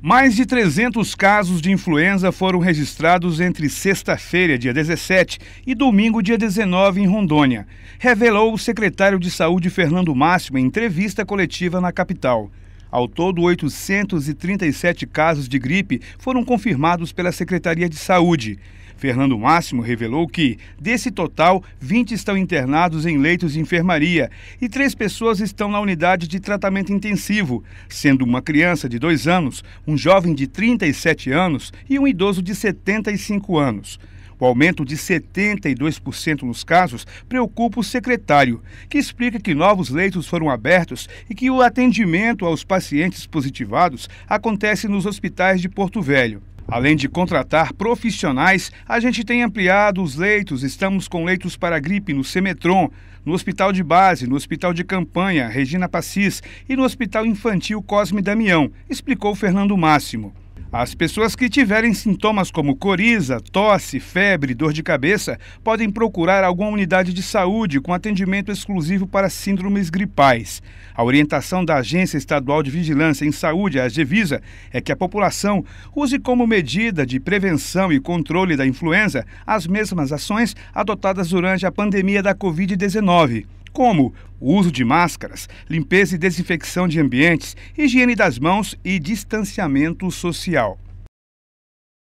Mais de 300 casos de influenza foram registrados entre sexta-feira, dia 17, e domingo, dia 19, em Rondônia, revelou o secretário de Saúde Fernando Máximo em entrevista coletiva na capital. Ao todo, 837 casos de gripe foram confirmados pela Secretaria de Saúde. Fernando Máximo revelou que, desse total, 20 estão internados em leitos de enfermaria e três pessoas estão na unidade de tratamento intensivo, sendo uma criança de 2 anos, um jovem de 37 anos e um idoso de 75 anos. O aumento de 72% nos casos preocupa o secretário, que explica que novos leitos foram abertos e que o atendimento aos pacientes positivados acontece nos hospitais de Porto Velho. Além de contratar profissionais, a gente tem ampliado os leitos. Estamos com leitos para gripe no Semetron, no Hospital de Base, no Hospital de Campanha, Regina Passis e no Hospital Infantil Cosme Damião, explicou Fernando Máximo. As pessoas que tiverem sintomas como coriza, tosse, febre, dor de cabeça, podem procurar alguma unidade de saúde com atendimento exclusivo para síndromes gripais. A orientação da Agência Estadual de Vigilância em Saúde, a Gevisa, é que a população use como medida de prevenção e controle da influenza as mesmas ações adotadas durante a pandemia da Covid-19 como o uso de máscaras, limpeza e desinfecção de ambientes, higiene das mãos e distanciamento social.